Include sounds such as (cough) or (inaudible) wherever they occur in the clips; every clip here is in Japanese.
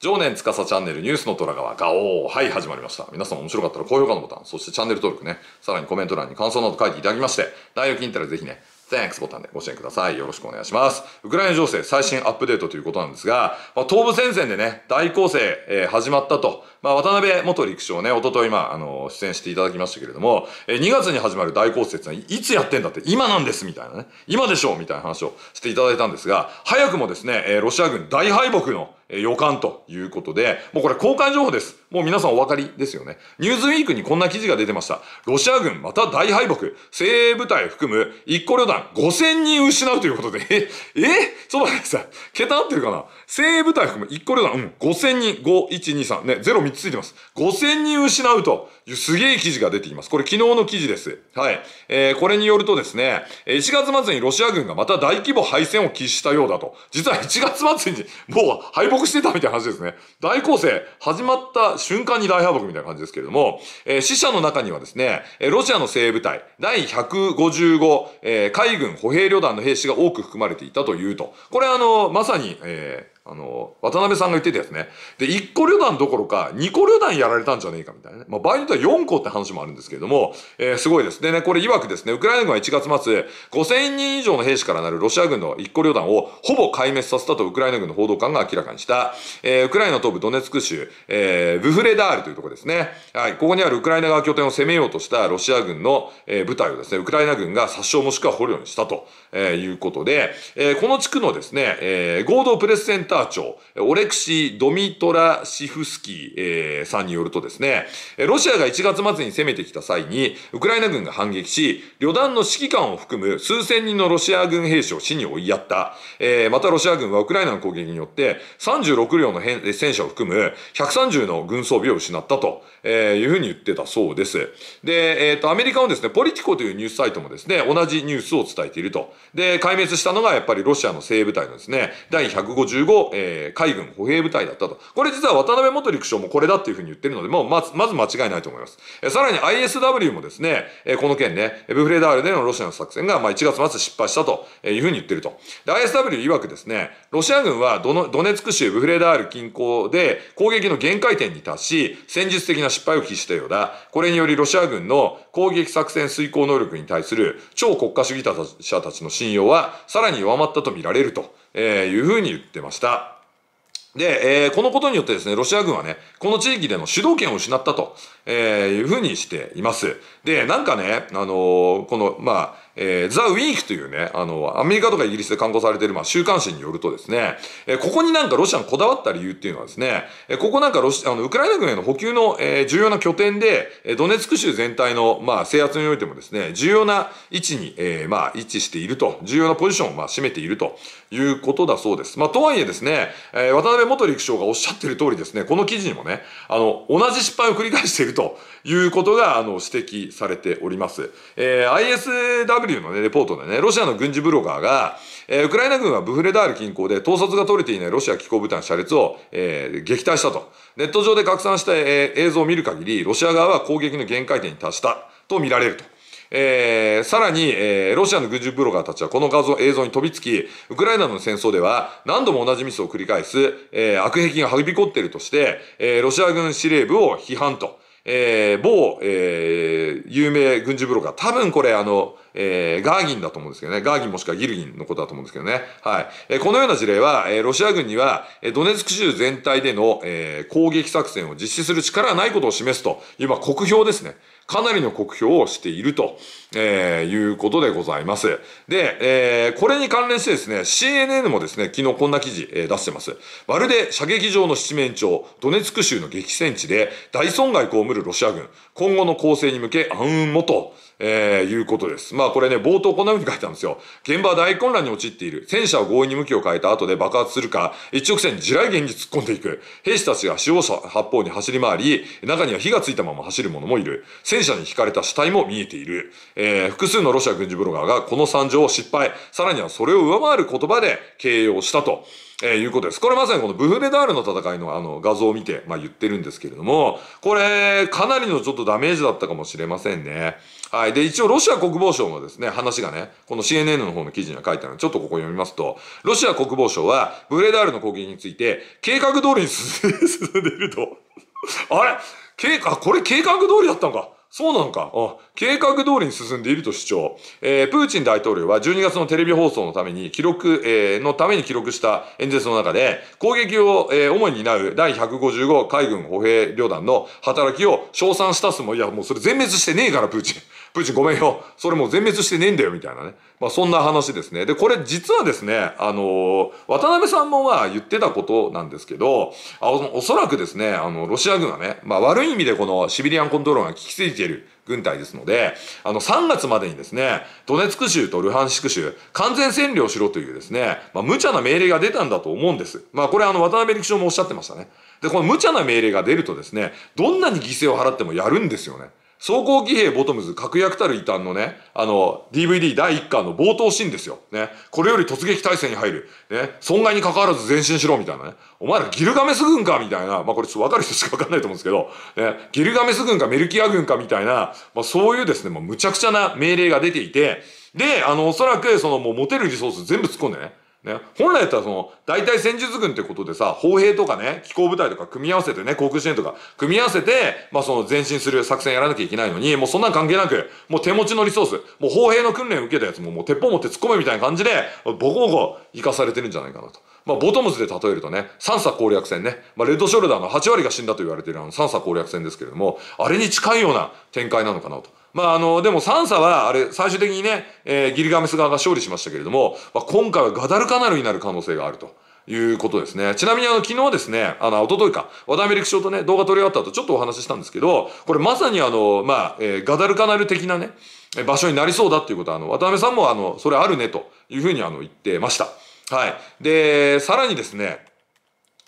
常年司チャンネルニュースの虎川ガオーはい始まりました皆さん面白かったら高評価のボタンそしてチャンネル登録ねさらにコメント欄に感想など書いていただきまして内容気に入ったらぜひね Thanks ボタンでご支援ください。よろしくお願いします。ウクライナ情勢最新アップデートということなんですが、まあ、東部戦線でね、大攻勢、えー、始まったとまあ、渡辺元陸将ね、おととい、まあ、あの、出演していただきましたけれども、え2月に始まる大降雪はいつやってんだって、今なんですみたいなね、今でしょうみたいな話をしていただいたんですが、早くもですね、えロシア軍大敗北の予感ということで、もうこれ公開情報です。もう皆さんお分かりですよね。ニューズウィークにこんな記事が出てました。ロシア軍また大敗北。精鋭部隊含む一個旅団5000人失うということで、え、えそうっとさ桁合ってるかな精鋭部隊含む一個旅団、うん、5000人、5123、ね、0 3ちいてます。5000人失うというすげえ記事が出ています。これ昨日の記事です。はい。えー、これによるとですね、1月末にロシア軍がまた大規模敗戦を喫したようだと。実は1月末にもう敗北してたみたいな話ですね。大攻勢始まった瞬間に大敗北みたいな感じですけれども、えー、死者の中にはですね、ロシアの精鋭部隊第155、えー、海軍歩兵旅団の兵士が多く含まれていたというと。これあの、まさに、えー、あの、渡辺さんが言ってたやつね。で、1個旅団どころか、2個旅団やられたんじゃねえかみたいなね。まあ、場合によっては4個って話もあるんですけれども、えー、すごいです。でね、これ曰くですね、ウクライナ軍は1月末、5000人以上の兵士からなるロシア軍の1個旅団をほぼ壊滅させたとウクライナ軍の報道官が明らかにした、えー、ウクライナ東部ドネツク州、えー、ブフレダールというところですね。はい、ここにあるウクライナ側拠点を攻めようとしたロシア軍の、えー、部隊をですね、ウクライナ軍が殺傷もしくは捕虜にしたと、えー、いうことで、えー、この地区のですね、えー、合同プレスセンターター長、オレクシー・ドミトラシフスキー、さんによるとですね、ロシアが1月末に攻めてきた際に、ウクライナ軍が反撃し、旅団の指揮官を含む数千人のロシア軍兵士を死に追いやった。えー、またロシア軍はウクライナの攻撃によって、36両の戦車を含む130の軍装備を失ったと、えー、いうふうに言ってたそうです。で、えっ、ー、と、アメリカのですね、ポリティコというニュースサイトもですね、同じニュースを伝えていると。で、壊滅したのがやっぱりロシアの精鋭部隊のですね、第155えー、海軍歩兵部隊だったと。これ実は渡辺元陸将もこれだっていうふうに言ってるので、もうまず、まず間違いないと思います。えー、さらに ISW もですね、えー、この件ね、ブフレダールでのロシアの作戦が、まあ、1月末失敗したというふうに言ってると。で、ISW 曰くですね、ロシア軍はどのドネツク州ブフレダール近郊で攻撃の限界点に達し、戦術的な失敗を喫したようだ。これによりロシア軍の攻撃作戦遂行能力に対する超国家主義者たちの信用はさらに弱まったとみられると。えいうふうに言ってました。で、えー、このことによってですね、ロシア軍はね、この地域での主導権を失ったと、えー、いうふうにしています。で、なんかね、あのー、この、まあ、えー、ザ・ウィークというね、あの、アメリカとかイギリスで刊行されている、まあ、週刊誌によるとですね、えー、ここになんかロシアがこだわった理由っていうのはですね、えー、ここなんかロシあの、ウクライナ軍への補給の、えー、重要な拠点で、えー、ドネツク州全体の、まあ、制圧においてもですね、重要な位置に、えー、まあ、位置していると、重要なポジションを、まあ、占めているということだそうです。まあ、とはいえですね、えー、渡辺元陸将がおっしゃってる通りですね、この記事にもね、あの、同じ失敗を繰り返しているということが、あの、指摘されております。えー、ISW W の、ね、レポートでね、ロシアの軍事ブロガーが、えー、ウクライナ軍はブフレダール近郊で盗撮が取れていないロシア機構部隊の車列を、えー、撃退したと。ネット上で拡散した、えー、映像を見る限り、ロシア側は攻撃の限界点に達したと見られると。えー、さらに、えー、ロシアの軍事ブロガーたちはこの画像、映像に飛びつき、ウクライナの戦争では何度も同じミスを繰り返す、えー、悪癖がはびこっているとして、えー、ロシア軍司令部を批判と、えー、某、えー、有名軍事ブロガー、多分これあの、えー、ガーギンだと思うんですけどね。ガーギンもしくはギルギンのことだと思うんですけどね。はい。えー、このような事例は、えー、ロシア軍には、えー、ドネツク州全体での、えー、攻撃作戦を実施する力はないことを示すという、まあ、国評ですね。かなりの酷評をしていると、えー、いうことでございます。で、えー、これに関連してですね、CNN もですね、昨日こんな記事、えー、出してます。まるで射撃場の七面鳥、ドネツク州の激戦地で大損害被るロシア軍、今後の攻勢に向け暗雲もと、えー、いうことです。まあこれね、冒頭こんな風に書いたんですよ。現場は大混乱に陥っている。戦車を強引に向きを変えた後で爆発するか、一直線地雷原に突っ込んでいく。兵士たちが使用者発砲に走り回り、中には火がついたまま走る者もいる。戦車に引かれた死体も見えている。えー、複数のロシア軍事ブロガーがこの惨状を失敗、さらにはそれを上回る言葉で形容したと。えー、いうことです。これまさにこのブフレダールの戦いのあの画像を見て、まあ、言ってるんですけれども、これ、かなりのちょっとダメージだったかもしれませんね。はい。で、一応ロシア国防省もですね、話がね、この CNN の方の記事には書いてあるので、ちょっとここ読みますと、ロシア国防省は、ブフレダールの攻撃について、計画通りに進んでいると。(laughs) あれ計画、これ計画通りだったのか。そうなのか。計画通りに進んでいると主張。えー、プーチン大統領は12月のテレビ放送のために記録、えー、のために記録した演説の中で、攻撃を、えー、主に担う第155海軍歩兵旅団の働きを称賛したすも、いやもうそれ全滅してねえから、プーチン。プーチンごめんよ。それもう全滅してねえんだよ、みたいなね。まあそんな話ですね。で、これ実はですね、あの、渡辺さんもは言ってたことなんですけど、あおそらくですね、あの、ロシア軍はね、まあ悪い意味でこのシビリアンコントロールが効きすぎている軍隊ですので、あの、3月までにですね、ドネツク州とルハンシク州、完全占領しろというですね、まあ無茶な命令が出たんだと思うんです。まあこれあの、渡辺陸将もおっしゃってましたね。で、この無茶な命令が出るとですね、どんなに犠牲を払ってもやるんですよね。装甲騎兵ボトムズ、確約たる異端のね、あの、DVD 第1巻の冒頭シーンですよ。ね。これより突撃体制に入る。ね。損害に関わらず前進しろ、みたいなね。お前らギルガメス軍かみたいな。まあこれちょっとわかる人しかわかんないと思うんですけど、ね。ギルガメス軍かメルキア軍かみたいな、まあそういうですね、もう無茶苦茶な命令が出ていて、で、あの、おそらくそのもう持てるリソース全部突っ込んでね。ね、本来だったらその、大体戦術軍ってことでさ、砲兵とかね、機候部隊とか組み合わせてね、航空支援とか組み合わせて、まあその前進する作戦やらなきゃいけないのに、もうそんなん関係なく、もう手持ちのリソース、もう砲兵の訓練を受けたやつももう鉄砲持って突っ込めみたいな感じで、ボコボコ生かされてるんじゃないかなと。まあ、ボトムズで例えるとね、三叉攻略戦ね、まあ、レッドショルダーの8割が死んだと言われているあの三叉攻略戦ですけれども、あれに近いような展開なのかなと。まあ、あの、でもン差は、あれ、最終的にね、えー、ギリガメス側が勝利しましたけれども、まあ、今回はガダルカナルになる可能性があると。いうことですね。ちなみにあの、昨日ですね、あの、一昨日か、和田アメリクとね、動画撮り終わった後、ちょっとお話ししたんですけど、これまさにあの、まあ、えー、ガダルカナル的なね、場所になりそうだっていうことは、あの、渡辺さんもあの、それあるね、というふうにあの、言ってました。はい。で、さらにですね、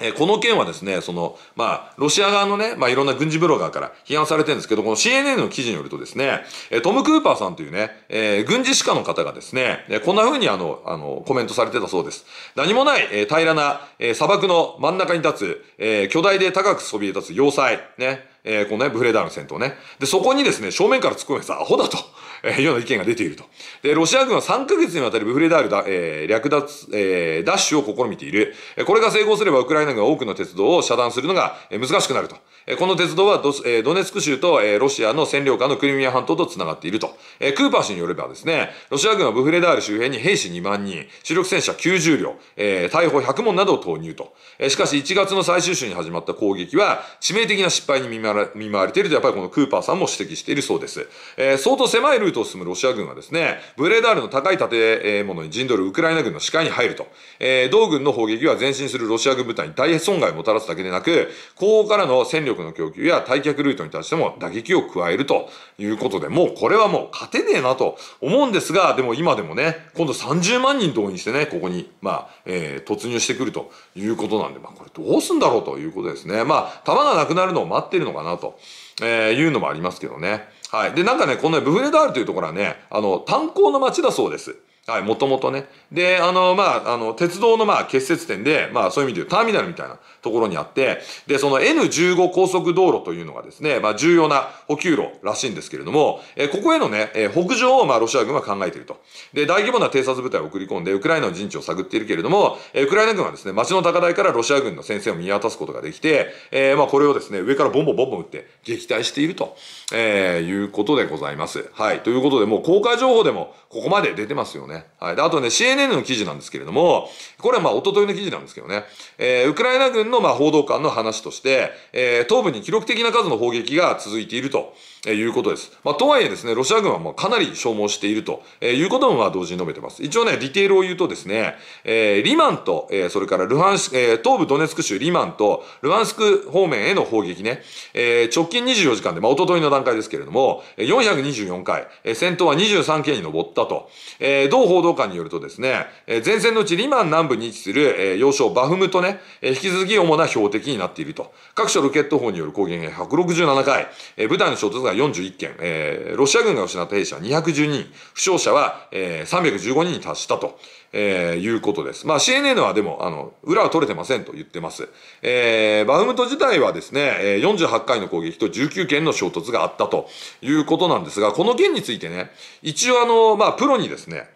えこの件はですね、その、まあ、ロシア側のね、まあ、いろんな軍事ブロガーから批判されてるんですけど、この CNN の記事によるとですね、えトム・クーパーさんというね、えー、軍事士官の方がですね、えこんな風にあの、あの、コメントされてたそうです。何もない、えー、平らな、えー、砂漠の真ん中に立つ、え巨大で高くそびえ立つ要塞、ね、えこのね、ブフレダーンの戦闘ね。で、そこにですね、正面から突っ込めさ、アホだと。えー、ような意見が出ていると。で、ロシア軍は3ヶ月にわたりブフレダールだ、えー、略奪、えー、ダッシュを試みている。これが成功すればウクライナ軍は多くの鉄道を遮断するのが難しくなると。この鉄道はド,、えー、ドネツク州と、えー、ロシアの占領下のクリミア半島と繋がっていると。えー、クーパー氏によればですね、ロシア軍はブフレダール周辺に兵士2万人、主力戦車90両、えー、大砲100門などを投入と。えー、しかし1月の最終週に始まった攻撃は致命的な失敗に見舞われているとやっぱりこのクーパーさんも指摘しているそうです。えー、相当狭いルルトを進むロシア軍はですね、ブレーダールの高い建物に陣取るウクライナ軍の視界に入ると、えー、同軍の砲撃は前進するロシア軍部隊に大損害をもたらすだけでなく、後方からの戦力の供給や退却ルートに対しても打撃を加えるということで、もうこれはもう勝てねえなと思うんですが、でも今でもね、今度30万人動員してね、ここに、まあ、えー、突入してくるということなんで、まあこれどうすんだろうということですね。まあ、弾がなくなるのを待ってるのかなと、えー、いうのもありますけどね。はい。で、なんかね、このね、ブフレダールというところはね、あの、炭鉱の町だそうです。はい、もともとね。で、あの、まあ、あの、鉄道の、まあ、結節点で、まあ、そういう意味で言うターミナルみたいなところにあって、で、その N15 高速道路というのがですね、まあ、重要な補給路らしいんですけれども、えー、ここへのね、えー、北上を、まあ、ロシア軍は考えていると。で、大規模な偵察部隊を送り込んで、ウクライナの陣地を探っているけれども、えー、ウクライナ軍はですね、街の高台からロシア軍の戦線を見渡すことができて、えー、まあ、これをですね、上からボンボンボンボン撃って撃退していると、えー、いうことでございます。はい。ということで、もう公開情報でもここまで出てますよね。ね。はい。で、あとね、CNN の記事なんですけれども、これはまあ、おとといの記事なんですけどね、えー、ウクライナ軍のまあ報道官の話として、えー、東部に記録的な数の砲撃が続いているということです。まあ、とはいえですね、ロシア軍はもうかなり消耗しているということもまあ同時に述べてます。一応ね、ディテールを言うとですね、えー、リマンと、えー、それからルハンシえー、東部ドネツク州リマンと、ルハンスク方面への砲撃ね、えー、直近24時間で、まあ、おとといの段階ですけれども、424回、えー、戦闘は23件に上ったと、えー、同報道官によるとですね、え前線のうちリマン南部に位置する、え要衝バフムとね、え引き続き主な標的になっていると。各所ロケット砲による攻撃が167回、え部隊の衝突が41件、えロシア軍が失った兵士は2 1 0人、負傷者は、え315人に達したと。えー、いうことです。まあ CNN はでも、あの、裏は取れてませんと言ってます。えー、バフムト自体はですね、48回の攻撃と19件の衝突があったということなんですが、この件についてね、一応あの、まあプロにですね、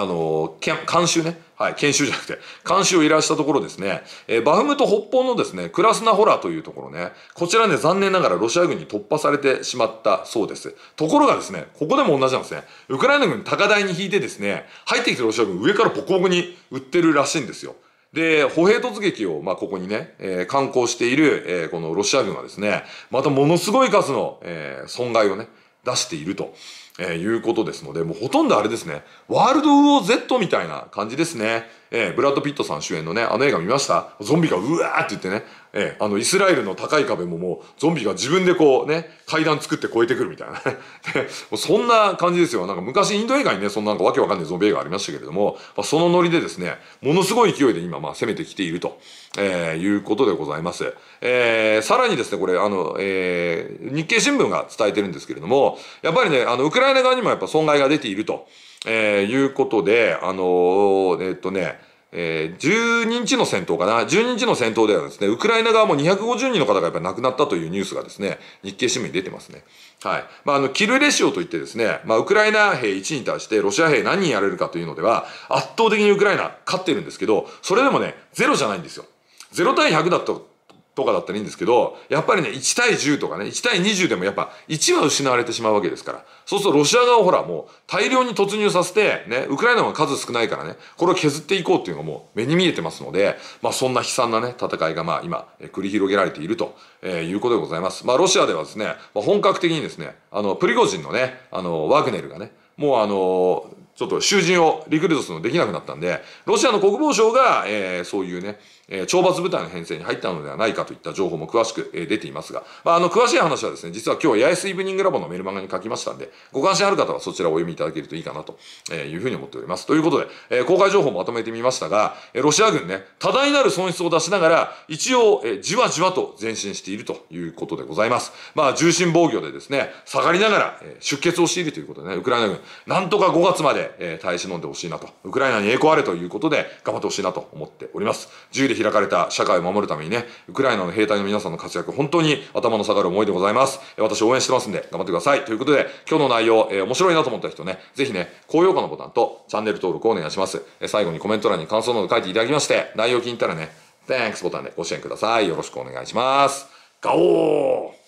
あの監修ね、はい、研修じゃなくて監修を依頼したところですね、えー、バフムト北方のですねクラスナホラーというところねこちらね残念ながらロシア軍に突破されてしまったそうですところがですねここでも同じなんですねウクライナ軍高台に引いてですね入ってきてロシア軍上からボコボコに売ってるらしいんですよで、歩兵突撃を、まあ、ここにね、えー、観光している、えー、このロシア軍はですね、またものすごい数の、えー、損害をね、出していると。えー、いうことですので、もうほとんどあれですね、ワールドウォー Z みたいな感じですね。えー、ブラッド・ピットさん主演のね、あの映画見ましたゾンビがうわーって言ってね、ええ、あのイスラエルの高い壁ももうゾンビが自分でこうね階段作って越えてくるみたいな (laughs) そんな感じですよなんか昔インド映画にねそんななんかわけわかんないゾンビ映画ありましたけれども、まあ、そのノリでですねものすごい勢いで今まあ攻めてきていると、えー、いうことでございます、えー、さらにですねこれあの、えー、日経新聞が伝えてるんですけれどもやっぱりねあのウクライナ側にもやっぱ損害が出ていると、えー、いうことであのー、えー、っとねえー、12日の戦闘かな、12日の戦闘ではですね、ウクライナ側も250人の方がやっぱり亡くなったというニュースがですね、日経新聞に出てますね。はい。まあ、あの、キルレシオといってですね、まあ、ウクライナ兵1に対してロシア兵何人やれるかというのでは、圧倒的にウクライナ勝ってるんですけど、それでもね、ゼロじゃないんですよ。0対100だととかだったらいいんですけど、やっぱりね、1対10とかね、1対20でもやっぱ1は失われてしまうわけですから。そうするとロシア側をほら、もう大量に突入させて、ね、ウクライナの数少ないからね、これを削っていこうっていうのがもう目に見えてますので、まあそんな悲惨なね、戦いがまあ今、繰り広げられていると、えいうことでございます。まあロシアではですね、まあ、本格的にですね、あの、プリゴジンのね、あの、ワグネルがね、もうあの、ちょっと囚人をリクルートするのできなくなったんで、ロシアの国防省が、えー、そういうね、えー、懲罰部隊の編成に入ったのではないかといった情報も詳しく、えー、出ていますが、まあ、あの、詳しい話はですね、実は今日、八重洲イブニングラボのメルマガに書きましたんで、ご関心ある方はそちらをお読みいただけるといいかなというふうに思っております。ということで、えー、公開情報をまとめてみましたが、ロシア軍ね、多大なる損失を出しながら、一応、えー、じわじわと前進しているということでございます。まあ、重心防御でですね、下がりながら、えー、出血を強いるということでね、ウクライナ軍、なんとか5月まで、えー、耐え忍んでほしいなと、ウクライナに栄光あれということで、頑張ってほしいなと思っております。自由で開かれた社会を守るためにね、ウクライナの兵隊の皆さんの活躍、本当に頭の下がる思いでございます。私応援してますんで、頑張ってください。ということで、今日の内容、えー、面白いなと思った人ね、ぜひね、高評価のボタンとチャンネル登録をお願いします。えー、最後にコメント欄に感想など書いていただきまして、内容気に入ったらね、Thanks ボタンでご支援ください。よろしくお願いします。ガオー